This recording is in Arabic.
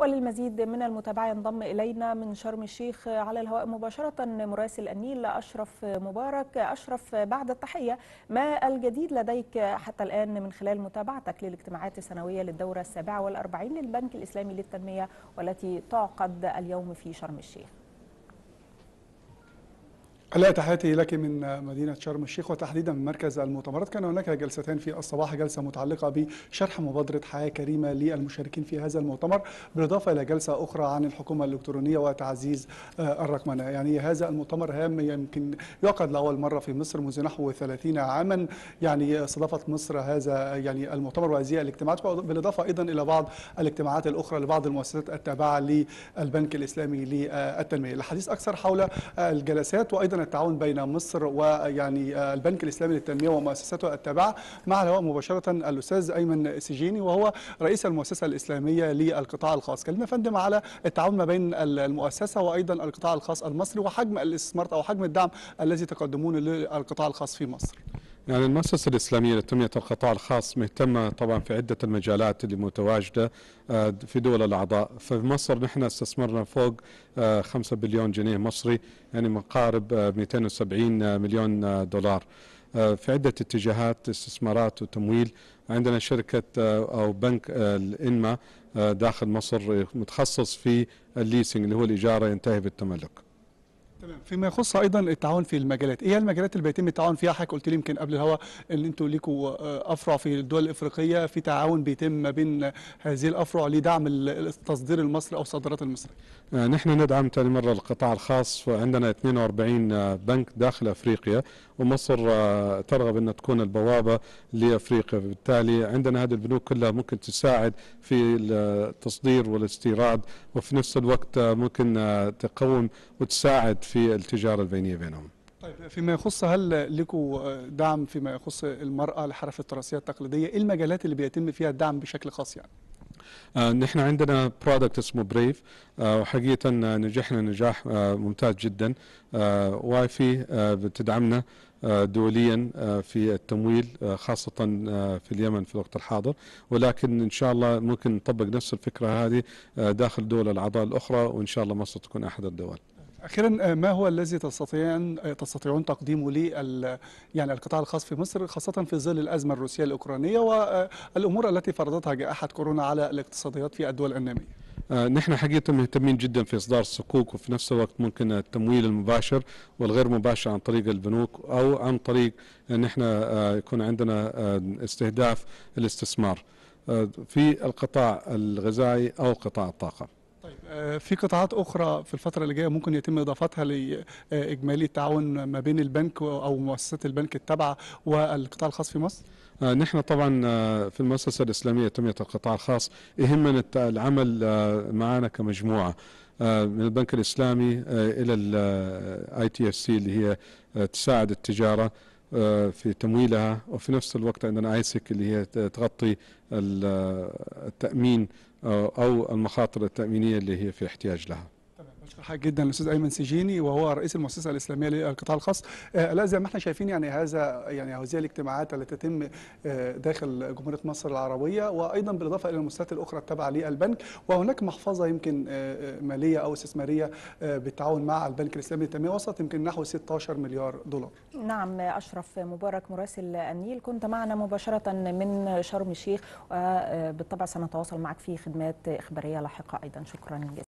وللمزيد من المتابعة ينضم إلينا من شرم الشيخ على الهواء مباشرة مراسل النيل أشرف مبارك أشرف بعد التحية ما الجديد لديك حتى الآن من خلال متابعتك للاجتماعات السنوية للدورة السابعة والأربعين للبنك الإسلامي للتنمية والتي تعقد اليوم في شرم الشيخ لا تحياتي لك من مدينة شرم الشيخ وتحديدا من مركز المؤتمرات كان هناك جلستان في الصباح جلسة متعلقة بشرح مبادرة حياة كريمة للمشاركين في هذا المؤتمر بالإضافة إلى جلسة أخرى عن الحكومة الإلكترونية وتعزيز آه، الرقمنة يعني هذا المؤتمر هام يمكن يعقد لأول مرة في مصر منذ نحو 30 عاما يعني استضافت مصر هذا يعني المؤتمر وهذه الاجتماعات بالإضافة أيضا إلى بعض الاجتماعات الأخرى لبعض المؤسسات التابعة للبنك الإسلامي للتنمية الحديث أكثر حول آه، الجلسات وأيضا كان التعاون بين مصر ويعني آه، البنك الاسلامي للتنميه ومؤسساته التابعه مع الهواء مباشره الاستاذ ايمن سجيني وهو رئيس المؤسسه الاسلاميه للقطاع الخاص كلمه فندم على التعاون ما بين المؤسسه وايضا القطاع الخاص المصري وحجم الاستثمار او حجم الدعم الذي تقدمونه للقطاع الخاص في مصر يعني المؤسسة الإسلامية لتنمية القطاع الخاص مهتمة طبعا في عدة المجالات اللي متواجدة آه، في دول الأعضاء في مصر نحن استثمرنا فوق 5 آه، بليون جنيه مصري يعني مقارب 270 آه، مليون دولار في عدة اتجاهات استثمارات وتمويل عندنا شركة أو بنك الإنما داخل مصر متخصص في الليسنج اللي هو الإجارة ينتهي بالتملك تمام فيما يخص ايضا التعاون في المجالات ايه المجالات اللي بيتم التعاون فيها حضرتك قلت لي يمكن قبل الهوا ان انتوا ليكوا آه، افرع في الدول الافريقيه في تعاون بيتم ما بين هذه الافرع لدعم التصدير المصري او الصادرات المصريه آه، نحن ندعم ثاني مره القطاع الخاص وعندنا 42 آه، بنك داخل افريقيا ومصر ترغب ان تكون البوابه لافريقيا بالتالي عندنا هذه البنوك كلها ممكن تساعد في التصدير والاستيراد وفي نفس الوقت ممكن تقوم وتساعد في التجارة البينية بينهم طيب فيما يخص هل لكم دعم فيما يخص المرأة لحرف التراثية التقليدية إيه المجالات اللي بيتم فيها الدعم بشكل خاص يعني؟ آه، نحن عندنا برودكت اسمه بريف آه، وحقيقة نجحنا نجاح آه، ممتاز جدا واي في بتدعمنا دوليا في التمويل خاصة في اليمن في الوقت الحاضر ولكن إن شاء الله ممكن نطبق نفس الفكرة هذه داخل دول الأعضاء الأخرى وإن شاء الله مصر تكون أحد الدول اخيرا آه، ما هو الذي تستطيعون آه، تستطيعون تقديمه لل يعني القطاع الخاص في مصر خاصه في ظل الازمه الروسيه الاوكرانيه والامور آه، التي فرضتها جائحه كورونا على الاقتصاديات في الدول الناميه؟ نحن حقيقة مهتمين جدا في إصدار الصكوك وفي نفس الوقت ممكن التمويل المباشر والغير مباشر عن طريق البنوك أو عن طريق أن احنا يكون عندنا استهداف الاستثمار في القطاع الغذائي أو قطاع الطاقة طيب آه، في قطاعات اخرى في الفتره اللي جايه ممكن يتم اضافتها لاجمالي آه، التعاون ما بين البنك او مؤسسات البنك التابعه والقطاع الخاص في مصر؟ آه، نحن طبعا في المؤسسه الاسلاميه تنميه القطاع الخاص يهمنا العمل معنا كمجموعه من البنك الاسلامي الى الاي تي اف سي اللي هي تساعد التجاره في تمويلها وفي نفس الوقت عندنا ايسك اللي هي تغطي التامين أو المخاطر التأمينية اللي هي في احتياج لها صحيح جدا الاستاذ ايمن سجيني وهو رئيس المؤسسه الاسلاميه للقطاع الخاص آه، لا زي ما احنا شايفين يعني هذا يعني هذه الاجتماعات التي تتم آه، داخل جمهوريه مصر العربيه وايضا بالاضافه الى المؤسسات الاخرى التابعه للبنك وهناك محفظه يمكن آه، ماليه او استثماريه بالتعاون مع البنك الاسلامي للتنميه وصلت يمكن نحو 16 مليار دولار. نعم اشرف مبارك مراسل النيل كنت معنا مباشره من شرم الشيخ وبالطبع سنتواصل معك في خدمات اخباريه لاحقه ايضا شكرا جزيلا.